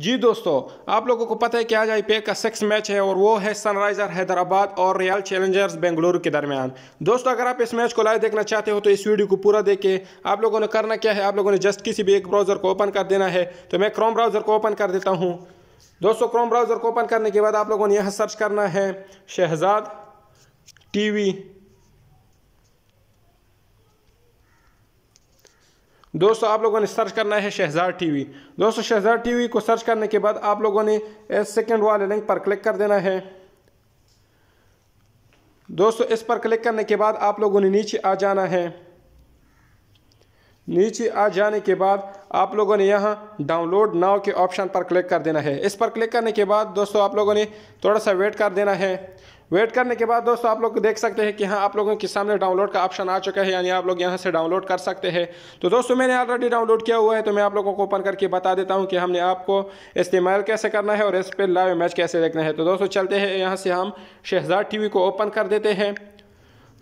जी दोस्तों आप लोगों को पता है कि आज आईपीएल का सिक्स मैच है और वो है सनराइजर हैदराबाद और रियल चैलेंजर्स बेंगलुरु के दरमियान दोस्तों अगर आप इस मैच को लाइव देखना चाहते हो तो इस वीडियो को पूरा देखें आप लोगों ने करना क्या है आप लोगों ने जस्ट किसी भी एक ब्राउज़र को ओपन कर देना है तो मैं क्रोम ब्राउज़र को ओपन कर देता हूँ दोस्तों क्रोम ब्राउज़र को ओपन करने के बाद आप लोगों ने यहाँ सर्च करना है शहजाद टी दोस्तों आप लोगों ने सर्च करना है शहजाद टीवी दोस्तों शहजाद टीवी को सर्च करने के बाद आप लोगों ने सेकेंड वाले लिंक पर क्लिक कर देना है दोस्तों इस पर क्लिक करने के बाद आप लोगों ने नीचे आ जाना है नीचे आ जाने के बाद आप लोगों ने यहाँ डाउनलोड नाव के ऑप्शन पर क्लिक कर देना है इस पर क्लिक करने के बाद दोस्तों आप लोगों ने थोड़ा सा वेट कर देना है वेट करने के बाद दोस्तों आप लोग देख सकते हैं कि हाँ आप लोगों के सामने डाउनलोड का ऑप्शन आ चुका है यानी आप लोग यहाँ से डाउनलोड कर सकते हैं तो दोस्तों मैंने ऑलरेडी डाउनलोड किया हुआ है तो मैं आप लोगों को ओपन करके बता देता हूँ कि हमने आपको इस्तेमाल कैसे करना है और इस पर लाइव मैच कैसे देखना है तो दोस्तों चलते हैं यहाँ से हम शहजाद टी को ओपन कर देते हैं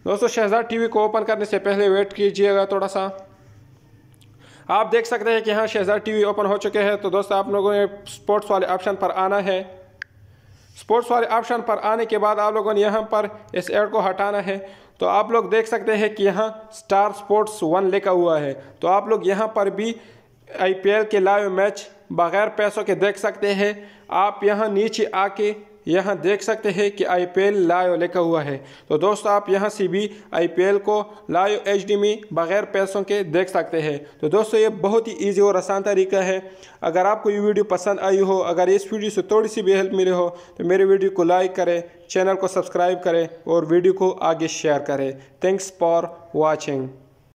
दोस्तों शहजाद टी को ओपन करने से पहले वेट कीजिएगा थोड़ा सा आप देख सकते हैं कि हाँ शहजाद टी ओपन हो चुके हैं तो दोस्तों आप लोगों ने स्पोर्ट्स वाले ऑप्शन पर आना है स्पोर्ट्स वाले ऑप्शन पर आने के बाद आप लोगों ने यहाँ पर इस एड को हटाना है तो आप लोग देख सकते हैं कि यहाँ स्टार स्पोर्ट्स वन लिखा हुआ है तो आप लोग यहाँ पर भी आईपीएल के लाइव मैच बगैर पैसों के देख सकते हैं आप यहाँ नीचे आके यहाँ देख सकते हैं कि आई पी एल लाइव लिखा हुआ है तो दोस्तों आप यहाँ से भी आई पी एल को लाइव एच डी में बगैर पैसों के देख सकते हैं तो दोस्तों ये बहुत ही ईजी और आसान तरीका है अगर आपको ये वीडियो पसंद आई हो अगर इस वीडियो से थोड़ी सी भी हेल्प मिली हो तो मेरे वीडियो को लाइक करें चैनल को सब्सक्राइब करें और वीडियो को आगे शेयर करें थैंक्स फॉर वॉचिंग